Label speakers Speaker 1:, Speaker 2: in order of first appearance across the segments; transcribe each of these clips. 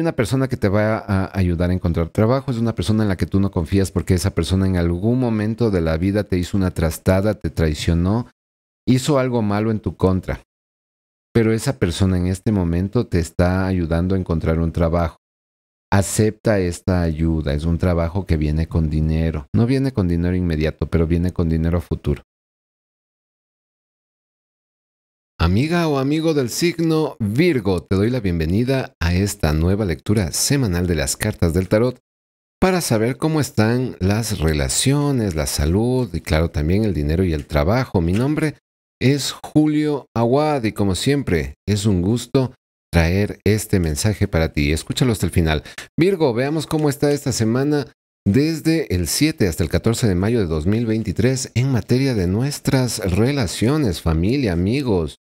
Speaker 1: una persona que te va a ayudar a encontrar trabajo, es una persona en la que tú no confías porque esa persona en algún momento de la vida te hizo una trastada, te traicionó, hizo algo malo en tu contra. Pero esa persona en este momento te está ayudando a encontrar un trabajo. Acepta esta ayuda, es un trabajo que viene con dinero. No viene con dinero inmediato, pero viene con dinero futuro. Amiga o amigo del signo Virgo, te doy la bienvenida a esta nueva lectura semanal de las cartas del tarot para saber cómo están las relaciones, la salud y claro también el dinero y el trabajo. Mi nombre es Julio Aguad y como siempre es un gusto traer este mensaje para ti. Escúchalo hasta el final. Virgo, veamos cómo está esta semana desde el 7 hasta el 14 de mayo de 2023 en materia de nuestras relaciones, familia, amigos,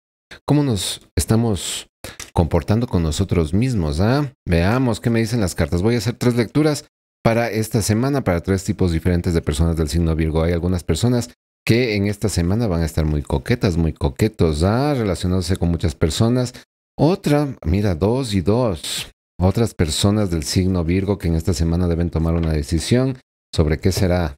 Speaker 1: cómo nos estamos comportando con nosotros mismos. ¿ah? Veamos qué me dicen las cartas. Voy a hacer tres lecturas para esta semana, para tres tipos diferentes de personas del signo Virgo. Hay algunas personas que en esta semana van a estar muy coquetas, muy coquetos, ¿ah? relacionándose con muchas personas. Otra, mira, dos y dos. Otras personas del signo Virgo que en esta semana deben tomar una decisión sobre qué será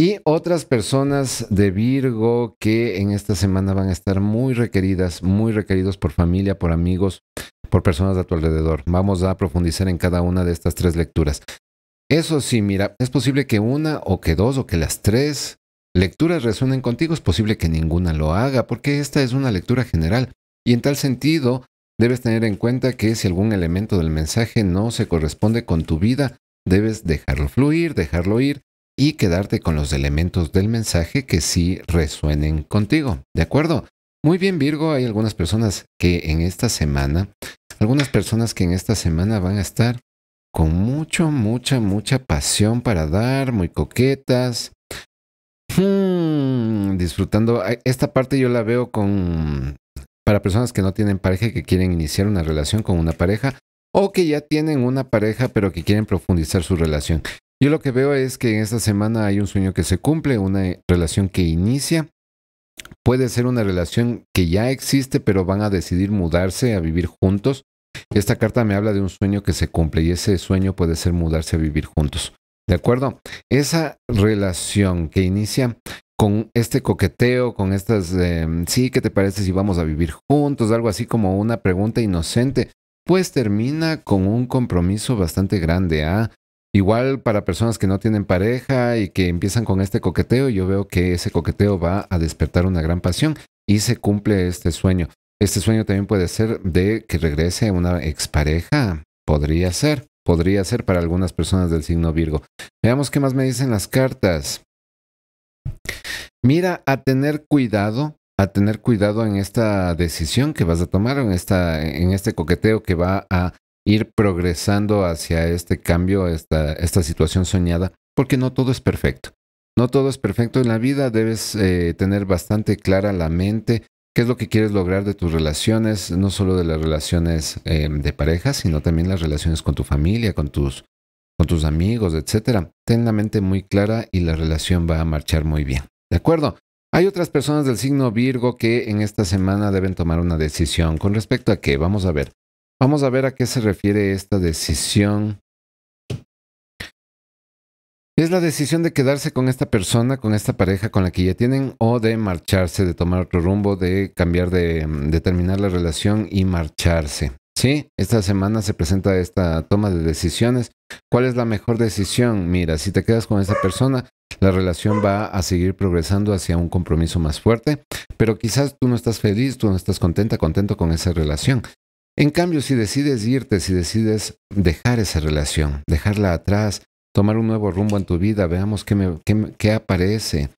Speaker 1: y otras personas de Virgo que en esta semana van a estar muy requeridas, muy requeridos por familia, por amigos, por personas de tu alrededor. Vamos a profundizar en cada una de estas tres lecturas. Eso sí, mira, es posible que una o que dos o que las tres lecturas resuenen contigo, es posible que ninguna lo haga, porque esta es una lectura general. Y en tal sentido, debes tener en cuenta que si algún elemento del mensaje no se corresponde con tu vida, debes dejarlo fluir, dejarlo ir y quedarte con los elementos del mensaje que sí resuenen contigo. ¿De acuerdo? Muy bien Virgo, hay algunas personas que en esta semana, algunas personas que en esta semana van a estar con mucha, mucha, mucha pasión para dar, muy coquetas. Mm, disfrutando. Esta parte yo la veo con... Para personas que no tienen pareja y que quieren iniciar una relación con una pareja, o que ya tienen una pareja pero que quieren profundizar su relación. Yo lo que veo es que en esta semana hay un sueño que se cumple, una eh, relación que inicia. Puede ser una relación que ya existe, pero van a decidir mudarse a vivir juntos. Esta carta me habla de un sueño que se cumple y ese sueño puede ser mudarse a vivir juntos. ¿De acuerdo? Esa relación que inicia con este coqueteo, con estas, em, sí, ¿qué te parece si vamos a vivir juntos? Algo así como una pregunta inocente, pues termina con un compromiso bastante grande. ¿ah? Igual para personas que no tienen pareja y que empiezan con este coqueteo, yo veo que ese coqueteo va a despertar una gran pasión y se cumple este sueño. Este sueño también puede ser de que regrese una expareja. Podría ser, podría ser para algunas personas del signo Virgo. Veamos qué más me dicen las cartas. Mira a tener cuidado, a tener cuidado en esta decisión que vas a tomar, en, esta, en este coqueteo que va a ir progresando hacia este cambio, esta, esta situación soñada, porque no todo es perfecto. No todo es perfecto en la vida, debes eh, tener bastante clara la mente, qué es lo que quieres lograr de tus relaciones, no solo de las relaciones em, de pareja, sino también las relaciones con tu familia, con tus, con tus amigos, etc. Ten la mente muy clara y la relación va a marchar muy bien. ¿De acuerdo? Hay otras personas del signo Virgo que en esta semana deben tomar una decisión con respecto a qué. Vamos a ver. Vamos a ver a qué se refiere esta decisión. Es la decisión de quedarse con esta persona, con esta pareja con la que ya tienen, o de marcharse, de tomar otro rumbo, de cambiar de, terminar la relación y marcharse. Sí, esta semana se presenta esta toma de decisiones. ¿Cuál es la mejor decisión? Mira, si te quedas con esa persona, la relación va a seguir progresando hacia un compromiso más fuerte, pero quizás tú no estás feliz, tú no estás contenta, contento con esa relación. En cambio, si decides irte, si decides dejar esa relación, dejarla atrás, tomar un nuevo rumbo en tu vida, veamos qué, aparece,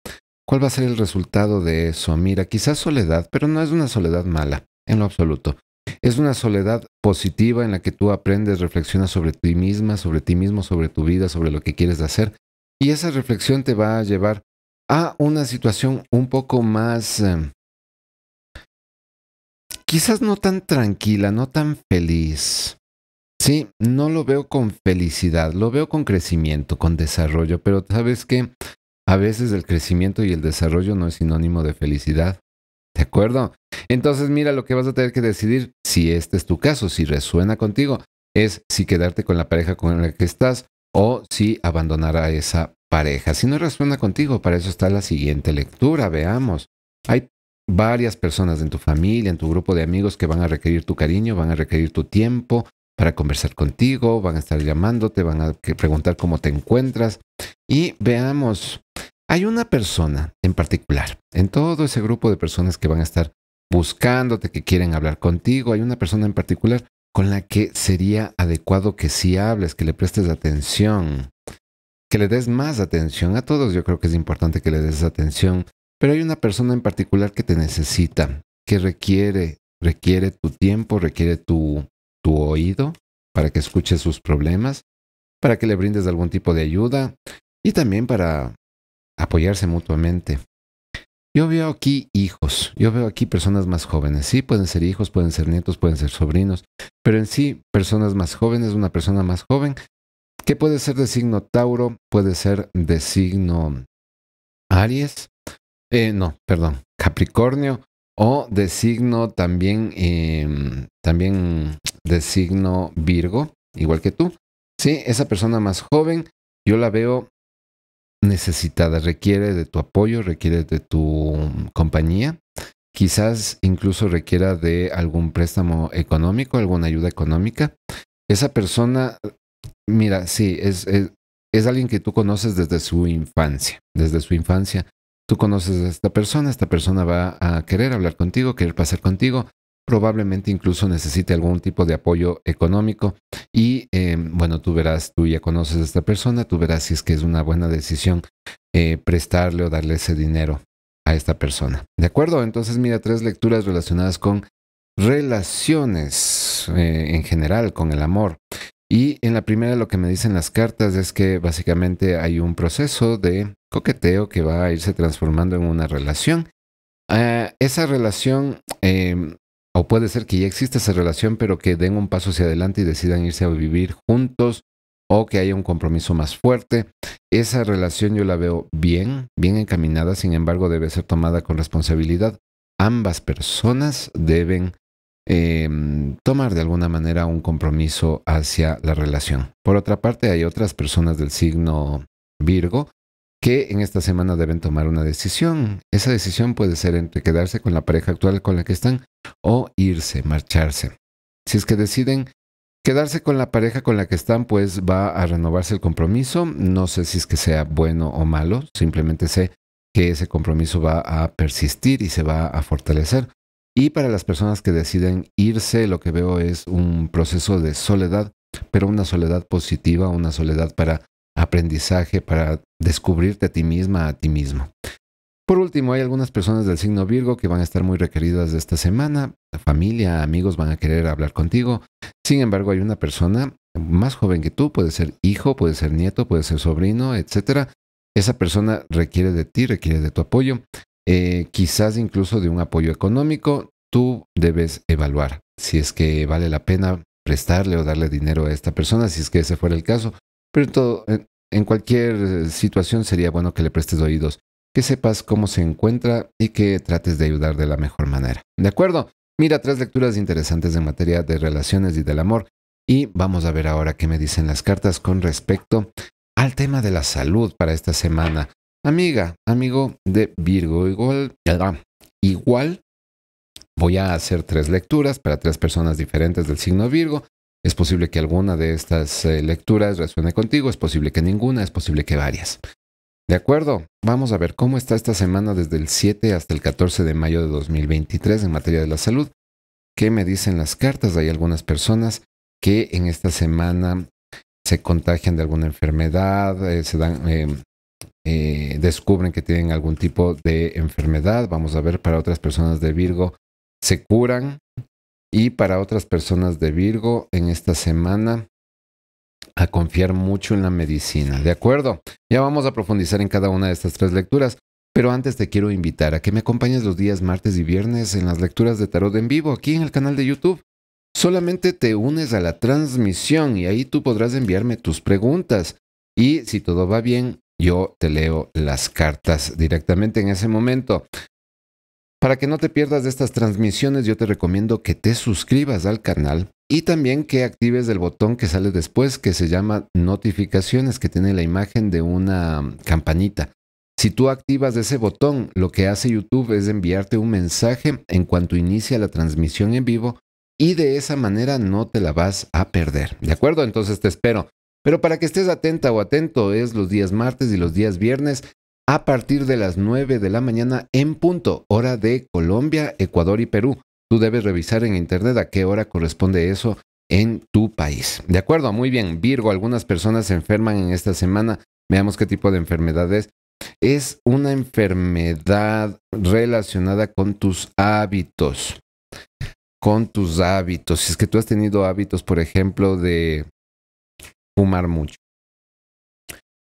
Speaker 1: cuál va a ser el resultado de eso. Mira, quizás soledad, pero no es una soledad mala, en lo absoluto. Es una soledad positiva en la que tú aprendes, reflexionas sobre ti misma, sobre ti mismo, sobre tu vida, sobre lo que quieres hacer. Y esa reflexión te va a llevar a una situación un poco más em, quizás no tan tranquila, no tan feliz. Sí, no lo veo con felicidad, lo veo con crecimiento, con desarrollo, pero sabes que a veces el crecimiento y el desarrollo no es sinónimo de felicidad. ¿De acuerdo? Entonces mira lo que vas a tener que decidir, si este es tu caso, si resuena contigo, es si quedarte con la pareja con la que estás o si abandonar a esa pareja. Si no resuena contigo, para eso está la siguiente lectura, veamos. Hay varias personas en tu familia, en tu grupo de amigos que van a requerir tu cariño, van a requerir tu tiempo para conversar contigo, van a estar llamándote, van a preguntar cómo te encuentras. Y veamos, hay una persona en particular, en todo ese grupo de personas que van a estar buscándote, que quieren hablar contigo, hay una persona en particular con la que sería adecuado que sí hables, que le prestes atención, que le des más atención. A todos yo creo que es importante que le des atención pero hay una persona en particular que te necesita, que requiere, requiere tu tiempo, requiere tu, tu oído para que escuches sus problemas, para que le brindes algún tipo de ayuda y también para apoyarse mutuamente. Yo veo aquí hijos, yo veo aquí personas más jóvenes. Sí, pueden ser hijos, pueden ser nietos, pueden ser sobrinos, pero en sí, personas más jóvenes, una persona más joven, que puede ser de signo Tauro, puede ser de signo Aries, eh, no, perdón, Capricornio o de signo también, em, también de signo Virgo, igual que tú. Sí, esa persona más joven, yo la veo necesitada, requiere de tu apoyo, requiere de tu compañía, quizás incluso requiera de algún préstamo económico, alguna ayuda económica. Esa persona, mira, sí, es, es alguien que tú conoces desde su infancia, desde su infancia Tú conoces a esta persona, esta persona va a querer hablar contigo, querer pasar contigo, probablemente incluso necesite algún tipo de apoyo económico y em, bueno, tú verás, tú ya conoces a esta persona, tú verás si es que es una buena decisión eh, prestarle o darle ese dinero a esta persona. ¿De acuerdo? Entonces mira tres lecturas relacionadas con relaciones eh, en general, con el amor. Y en la primera lo que me dicen las cartas es que básicamente hay un proceso de coqueteo que va a irse transformando en una relación. Ah, esa relación, em, o puede ser que ya exista esa relación, pero que den un paso hacia adelante y decidan irse a vivir juntos o que haya un compromiso más fuerte. Esa relación yo la veo bien, bien encaminada, sin embargo debe ser tomada con responsabilidad. Ambas personas deben Em, tomar de alguna manera un compromiso hacia la relación. Por otra parte, hay otras personas del signo Virgo que en esta semana deben tomar una decisión. Esa decisión puede ser entre quedarse con la pareja actual con la que están o irse, marcharse. Si es que deciden Quedarse con la pareja con la que están, pues va a renovarse el compromiso. No sé si es que sea bueno o malo, simplemente sé que ese compromiso va a persistir y se va a fortalecer. Y para las personas que deciden irse, lo que veo es un proceso de soledad, pero una soledad positiva, una soledad para aprendizaje, para descubrirte a ti misma, a ti mismo. Por último, hay algunas personas del signo Virgo que van a estar muy requeridas de esta semana. La familia, amigos van a querer hablar contigo. Sin embargo, hay una persona más joven que tú, puede ser hijo, puede ser nieto, puede ser sobrino, etcétera. Esa persona requiere de ti, requiere de tu apoyo. Eh, quizás incluso de un apoyo económico, tú debes evaluar si es que vale la pena prestarle o darle dinero a esta persona, si es que ese fuera el caso. Pero todo, en cualquier situación sería bueno que le prestes oídos, que sepas cómo se encuentra y que trates de ayudar de la mejor manera. ¿De acuerdo? Mira tres lecturas interesantes en materia de relaciones y del amor. Y vamos a ver ahora qué me dicen las cartas con respecto al tema de la salud para esta semana. Amiga, amigo de Virgo, igual, igual voy a hacer tres lecturas para tres personas diferentes del signo Virgo. Es posible que alguna de estas eh, lecturas resuene contigo, es posible que ninguna, es posible que varias. De acuerdo, vamos a ver cómo está esta semana desde el 7 hasta el 14 de mayo de 2023 en materia de la salud. ¿Qué me dicen las cartas? Hay algunas personas que en esta semana se contagian de alguna enfermedad, eh, se dan, eh, eh, descubren que tienen algún tipo de enfermedad. Vamos a ver para otras personas de Virgo se curan y para otras personas de Virgo en esta semana a confiar mucho en la medicina. ¿De acuerdo? Ya vamos a profundizar en cada una de estas tres lecturas. Pero antes te quiero invitar a que me acompañes los días martes y viernes en las lecturas de tarot en vivo aquí en el canal de YouTube. Solamente te unes a la transmisión y ahí tú podrás enviarme tus preguntas. Y si todo va bien, yo te leo las cartas directamente en ese momento. Para que no te pierdas de estas transmisiones, yo te recomiendo que te suscribas al canal y también que actives el botón que sale después que se llama notificaciones, que tiene la imagen de una campanita. Si tú activas ese botón, lo que hace YouTube es enviarte un mensaje en cuanto inicia la transmisión en vivo y de esa manera no te la vas a perder. ¿De acuerdo? Entonces te espero. Pero para que estés atenta o atento, es los días martes y los días viernes a partir de las 9 de la mañana en punto, hora de Colombia, Ecuador y Perú. Tú debes revisar en internet a qué hora corresponde eso en tu país. De acuerdo, muy bien. Virgo, algunas personas se enferman en esta semana. Veamos qué tipo de enfermedad es. Es una enfermedad relacionada con tus hábitos. Con tus hábitos. Si es que tú has tenido hábitos, por ejemplo, de fumar mucho.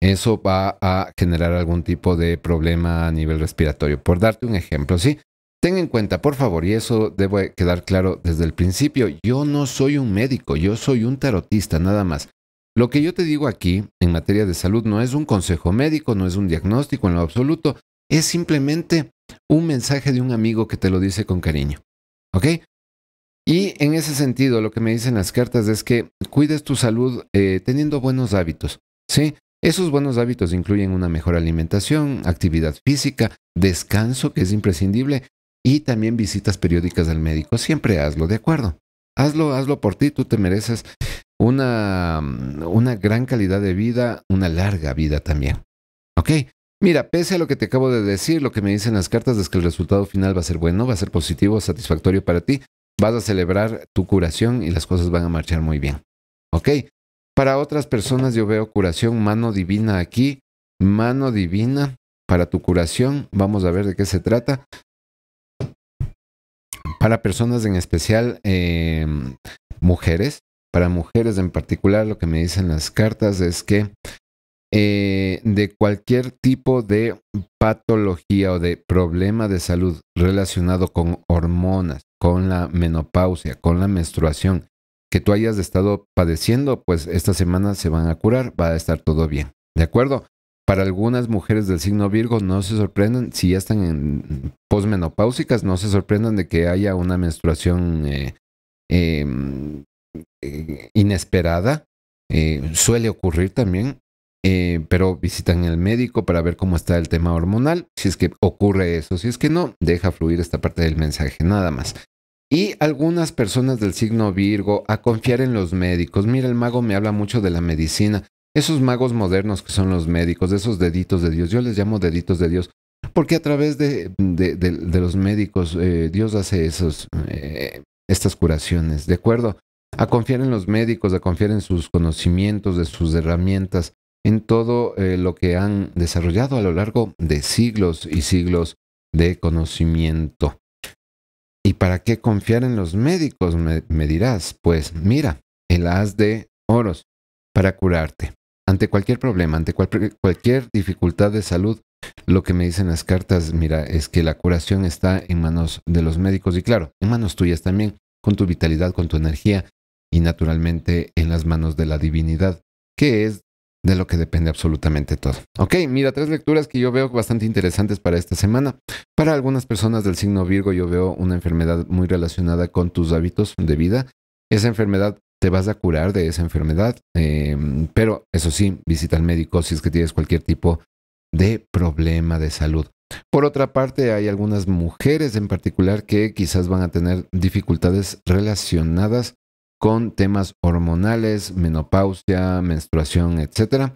Speaker 1: Eso va a generar algún tipo de problema a nivel respiratorio. Por darte un ejemplo, ¿sí? Ten en cuenta, por favor, y eso debe quedar claro desde el principio, yo no soy un médico, yo soy un tarotista nada más. Lo que yo te digo aquí en materia de salud no es un consejo médico, no es un diagnóstico en lo absoluto, es simplemente un mensaje de un amigo que te lo dice con cariño. ¿Ok? Y en ese sentido, lo que me dicen las cartas es que cuides tu salud eh, teniendo buenos hábitos, ¿sí? Esos buenos hábitos incluyen una mejor alimentación, actividad física, descanso, que es imprescindible, y también visitas periódicas al médico. Siempre hazlo, ¿de acuerdo? Hazlo, hazlo por ti, tú te mereces una, una gran calidad de vida, una larga vida también. ¿Ok? Mira, pese a lo que te acabo de decir, lo que me dicen las cartas es que el resultado final va a ser bueno, va a ser positivo, satisfactorio para ti, Vas a celebrar tu curación y las cosas van a marchar muy bien. ¿Ok? Para otras personas yo veo curación, mano divina aquí, mano divina para tu curación. Vamos a ver de qué se trata. Para personas en especial, em, mujeres, para mujeres en particular, lo que me dicen las cartas es que eh, de cualquier tipo de patología o de problema de salud relacionado con hormonas, con la menopausia, con la menstruación, que tú hayas estado padeciendo, pues esta semana se van a curar, va a estar todo bien. ¿De acuerdo? Para algunas mujeres del signo Virgo, no se sorprendan, si ya están en posmenopáusicas, no se sorprendan de que haya una menstruación eh, em, eh, inesperada. Eh, suele ocurrir también, eh, pero visitan al médico para ver cómo está el tema hormonal, si es que ocurre eso, si es que no, deja fluir esta parte del mensaje nada más. Y algunas personas del signo Virgo a confiar en los médicos. Mira, el mago me habla mucho de la medicina. Esos magos modernos que son los médicos, esos deditos de Dios, yo les llamo deditos de Dios, porque a través de, los médicos eh, Dios hace esos, eh, estas curaciones, ¿de acuerdo? A confiar en los médicos, a confiar en sus conocimientos, de sus herramientas, en todo eh, lo que han desarrollado a lo largo de siglos y siglos de conocimiento. ¿Y para qué confiar en los médicos? Me, dirás, pues mira, el haz de oros para curarte. Ante cualquier problema, ante cualquier dificultad de salud, lo que me dicen las cartas, mira, es que la curación está en manos de los médicos y claro, en manos tuyas también, con tu vitalidad, con tu energía y naturalmente en las manos de la divinidad, que es de lo que depende absolutamente todo. Ok, mira, tres lecturas que yo veo bastante interesantes para esta semana. Para algunas personas del signo Virgo yo veo una enfermedad muy relacionada con tus hábitos de vida. Esa enfermedad te vas a curar de esa enfermedad, em, pero eso sí, visita al médico si es que tienes cualquier tipo de problema de salud. Por otra parte, hay algunas mujeres en particular que quizás van a tener dificultades relacionadas con temas hormonales, menopausia, menstruación, etc.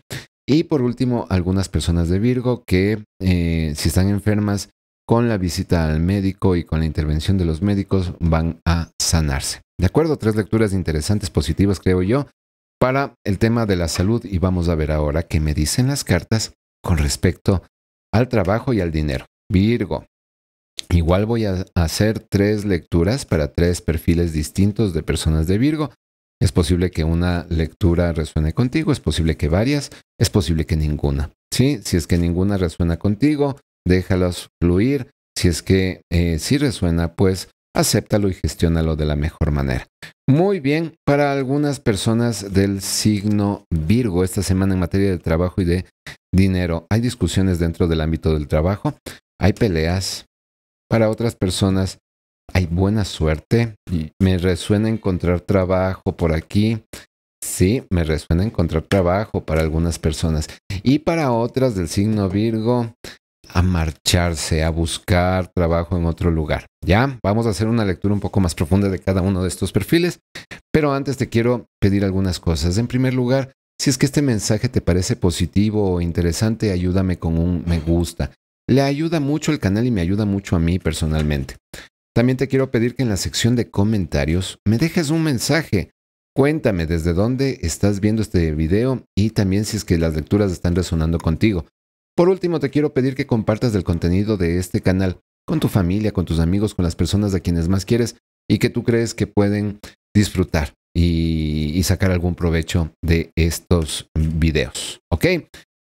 Speaker 1: Y por último, algunas personas de Virgo que eh, si están enfermas con la visita al médico y con la intervención de los médicos van a sanarse. De acuerdo, tres lecturas interesantes, positivas creo yo, para el tema de la salud y vamos a ver ahora qué me dicen las cartas con respecto al trabajo y al dinero. Virgo, Igual voy a hacer tres lecturas para tres perfiles distintos de personas de Virgo. Es posible que una lectura resuene contigo, es posible que varias, es posible que ninguna. Si es que ninguna resuena contigo, déjalos fluir. Si es que eh, sí resuena, pues acéptalo y gestiónalo de la mejor manera. Muy bien, para algunas personas del signo Virgo, esta semana en materia de trabajo y de dinero, hay discusiones dentro del ámbito del trabajo, hay peleas, para otras personas hay buena suerte. Me resuena encontrar trabajo por aquí. Sí, me resuena encontrar trabajo para algunas personas. Y para otras del signo Virgo, a marcharse, a buscar trabajo en otro lugar. Ya, vamos a hacer una lectura un poco más profunda de cada uno de estos perfiles, pero antes te quiero pedir algunas cosas. En primer lugar, si es que este mensaje te parece positivo o interesante, ayúdame con un me gusta. Le ayuda mucho el canal y me ayuda mucho a mí personalmente. También te quiero pedir que en la sección de comentarios me dejes un mensaje. Cuéntame desde dónde estás viendo este video y también si es que las lecturas están resonando contigo. Por último, te quiero pedir que compartas el contenido de este canal con tu familia, con tus amigos, con las personas a quienes más quieres y que tú crees que pueden disfrutar y, y sacar algún provecho de estos videos. ¿Ok?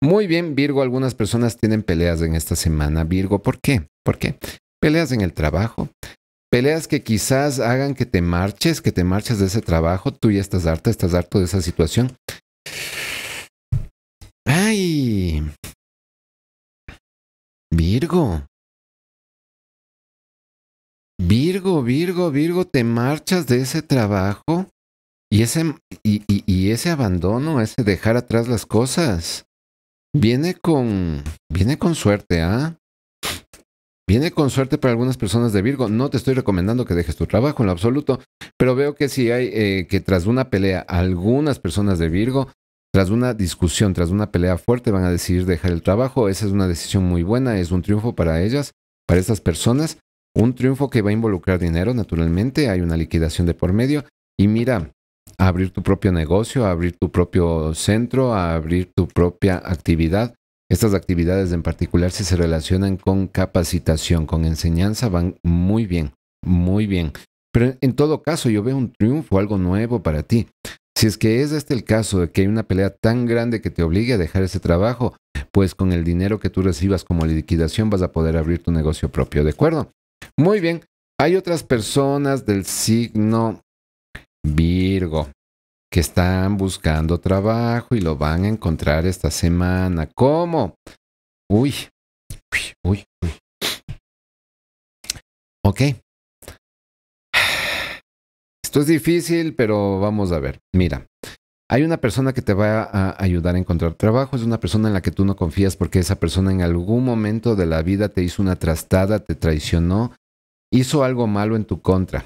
Speaker 1: Muy bien, Virgo, algunas personas tienen peleas en esta semana, Virgo. ¿Por qué? ¿Por qué? Peleas en el trabajo, peleas que quizás hagan que te marches, que te marches de ese trabajo, tú ya estás harta, estás harto de esa situación. Ay, Virgo. Virgo, Virgo, Virgo, te marchas de ese trabajo y ese, y ese abandono, ese dejar atrás las cosas. Viene con. Viene con suerte, ¿ah? Viene con suerte para algunas personas de Virgo. No te estoy recomendando que dejes tu trabajo en lo absoluto, pero veo que si hay eh, que tras una pelea, algunas personas de Virgo, tras una discusión, tras una pelea fuerte, van a decidir dejar el trabajo. Esa es una decisión muy buena, es un triunfo para ellas, para estas personas. Un triunfo que va a involucrar dinero, naturalmente. Hay una liquidación de por medio. Y mira, a abrir tu propio negocio, a abrir tu propio centro, a abrir tu propia actividad. Estas actividades en particular, si se relacionan con capacitación, con enseñanza, van muy bien, muy bien. Pero en todo caso, yo veo un triunfo, algo nuevo para ti. Si es que es este el caso de que hay una pelea tan grande que te obligue a dejar ese trabajo, pues con el dinero que tú recibas como liquidación vas a poder abrir tu negocio propio, ¿de acuerdo? Muy bien, hay otras personas del signo Virgo, que están buscando trabajo y lo van a encontrar esta semana. ¿Cómo? Uy, uy, uy. uy. Ok. Esto es difícil, pero vamos a ver. Mira, hay una persona que te va a ayudar a encontrar trabajo, es una persona en la que tú no confías porque esa persona en algún momento de la vida te hizo una trastada, te traicionó, hizo algo malo en tu contra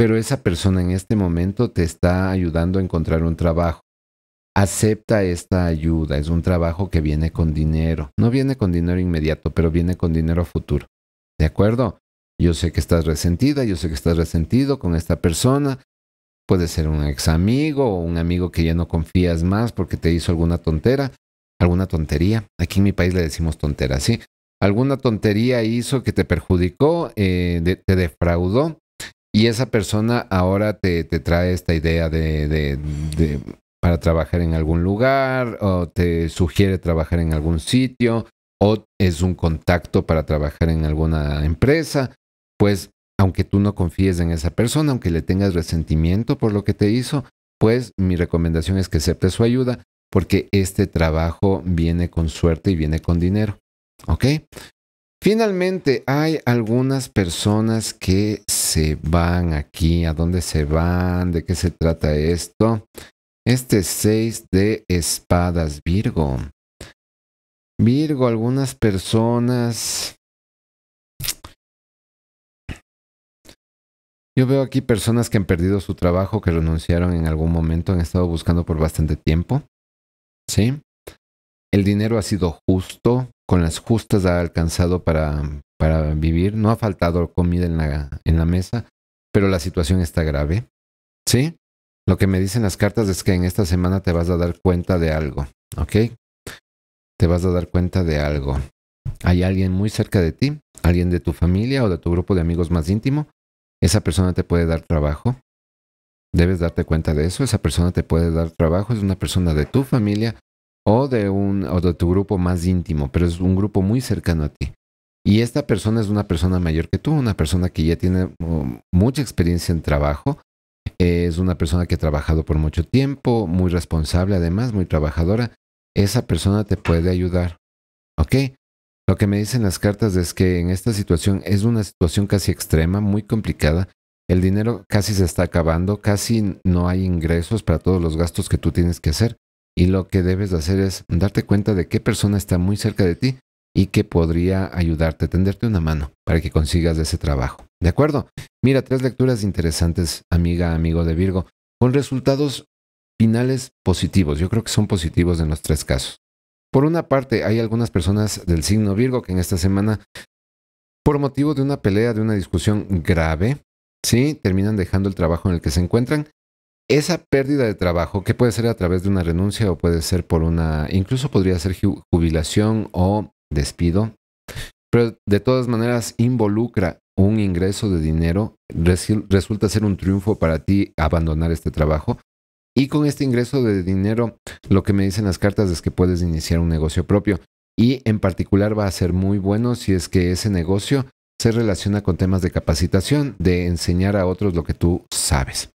Speaker 1: pero esa persona en este momento te está ayudando a encontrar un trabajo. Acepta esta ayuda, es un trabajo que viene con dinero. No viene con dinero inmediato, pero viene con dinero futuro. ¿De acuerdo? Yo sé que estás resentida, yo sé que estás resentido con esta persona. Puede ser un ex amigo o un amigo que ya no confías más porque te hizo alguna tontera, alguna tontería. Aquí en mi país le decimos tontera, ¿sí? Alguna tontería hizo que te perjudicó, eh, te defraudó y esa persona ahora te, trae esta idea de, para trabajar en algún lugar o te sugiere trabajar en algún sitio o es un contacto para trabajar en alguna empresa, pues aunque tú no confíes en esa persona, aunque le tengas resentimiento por lo que te hizo, pues mi recomendación es que acepte su ayuda porque este trabajo viene con suerte y viene con dinero. ¿Ok? Finalmente, hay algunas personas que se van aquí. ¿A dónde se van? ¿De qué se trata esto? Este 6 de espadas, Virgo. Virgo, algunas personas... Yo veo aquí personas que han perdido su trabajo, que renunciaron en algún momento, han estado buscando por bastante tiempo. ¿Sí? el dinero ha sido justo, con las justas ha alcanzado para, para vivir, no ha faltado comida en la, en la mesa, pero la situación está grave. ¿Sí? Lo que me dicen las cartas es que en esta semana te vas a dar cuenta de algo, ¿ok? Te vas a dar cuenta de algo. Hay alguien muy cerca de ti, alguien de tu familia o de tu grupo de amigos más íntimo. Esa persona te puede dar trabajo. Debes darte cuenta de eso. Esa persona te puede dar trabajo. Es una persona de tu familia o de, un, o de tu grupo más íntimo, pero es un grupo muy cercano a ti. Y esta persona es una persona mayor que tú, una persona que ya tiene mm, mucha experiencia en trabajo, eh, es una persona que ha trabajado por mucho tiempo, muy responsable además, muy trabajadora. Esa persona te puede ayudar. ¿Ok? Lo que me dicen las cartas es que en esta situación es una situación casi extrema, muy complicada. El dinero casi se está acabando, casi no hay ingresos para todos los gastos que tú tienes que hacer. Y lo que debes de hacer es darte cuenta de qué persona está muy cerca de ti y que podría ayudarte, tenderte una mano para que consigas ese trabajo. ¿De acuerdo? Mira, tres lecturas interesantes, amiga, amigo de Virgo, con resultados finales positivos. Yo creo que son positivos en los tres casos. Por una parte, hay algunas personas del signo Virgo que en esta semana, por motivo de una pelea, de una discusión grave, sí, terminan dejando el trabajo en el que se encuentran esa pérdida de trabajo, que puede ser a través de una renuncia o puede ser por una, incluso podría ser jubilación o despido, pero de todas maneras involucra un ingreso de dinero, resulta ser un triunfo para ti abandonar este trabajo. Y con este ingreso de dinero, lo que me dicen las cartas es que puedes iniciar un negocio propio. Y en particular va a ser muy bueno si es que ese negocio se relaciona con temas de capacitación, de enseñar a otros lo que tú sabes.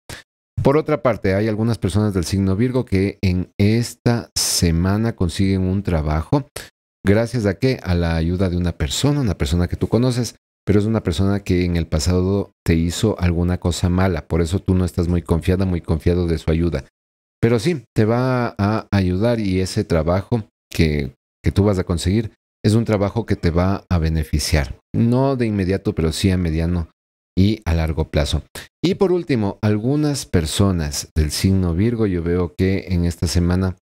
Speaker 1: Por otra parte, hay algunas personas del signo Virgo que en esta semana consiguen un trabajo gracias a qué? A la ayuda de una persona, una persona que tú conoces, pero es una persona que en el pasado te hizo alguna cosa mala, por eso tú no estás muy confiada, muy confiado de su ayuda. Pero sí, te va a ayudar y ese trabajo que, que tú vas a conseguir es un trabajo que te va a beneficiar. No de inmediato, pero sí a mediano y a largo plazo. Y por último, algunas personas del signo Virgo, yo veo que en esta semana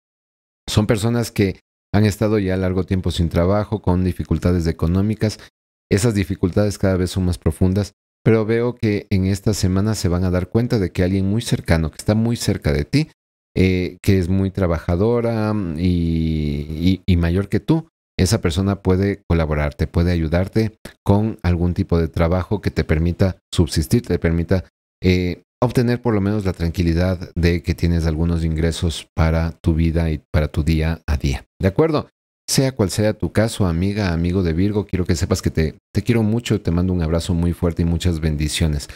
Speaker 1: son personas que han estado ya largo tiempo sin trabajo, con dificultades económicas. Esas dificultades cada vez son más profundas, pero veo que en esta semana se van a dar cuenta de que alguien muy cercano, que está muy cerca de ti, eh, que es muy trabajadora mm, y mayor que tú, esa persona puede colaborarte, puede ayudarte con algún tipo de trabajo que te permita subsistir, te permita eh, obtener por lo menos la tranquilidad de que tienes algunos ingresos para tu vida y para tu día a día. ¿De acuerdo? Sea cual sea tu caso, amiga, amigo de Virgo, quiero que sepas que te, te quiero mucho, te mando un abrazo muy fuerte y muchas bendiciones.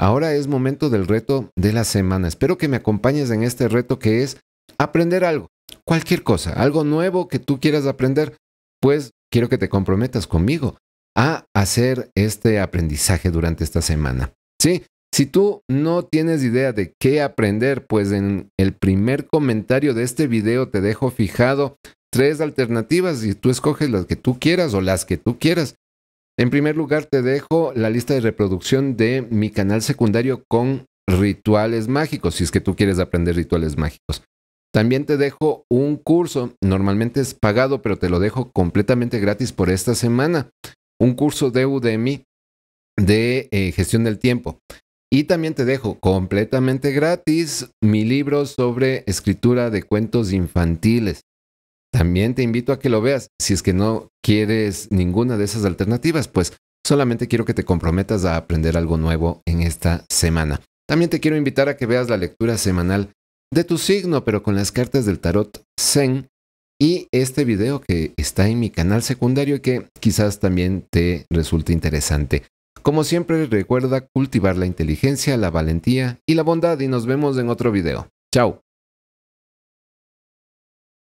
Speaker 1: Ahora es momento del reto de la semana. Espero que me acompañes en este reto que es aprender algo, cualquier cosa, algo nuevo que tú quieras aprender pues quiero que te comprometas conmigo a hacer este aprendizaje durante esta semana. ¿Sí? Si tú no tienes idea de qué aprender, pues en el primer comentario de este video te dejo fijado tres alternativas y tú escoges las que tú quieras o las que tú quieras. En primer lugar, te dejo la lista de reproducción de mi canal secundario con rituales mágicos, si es que tú quieres aprender rituales mágicos. También te dejo un curso, normalmente es pagado, pero te lo dejo completamente gratis por esta semana. Un curso de Udemy de eh, gestión del tiempo. Y también te dejo completamente gratis mi libro sobre escritura de cuentos infantiles. También te invito a que lo veas. Si es que no quieres ninguna de esas alternativas, pues solamente quiero que te comprometas a aprender algo nuevo en esta semana. También te quiero invitar a que veas la lectura semanal de tu signo, pero con las cartas del tarot Zen y este video que está en mi canal secundario y que quizás también te resulte interesante. Como siempre, recuerda cultivar la inteligencia, la valentía y la bondad y nos vemos en otro video. Chao.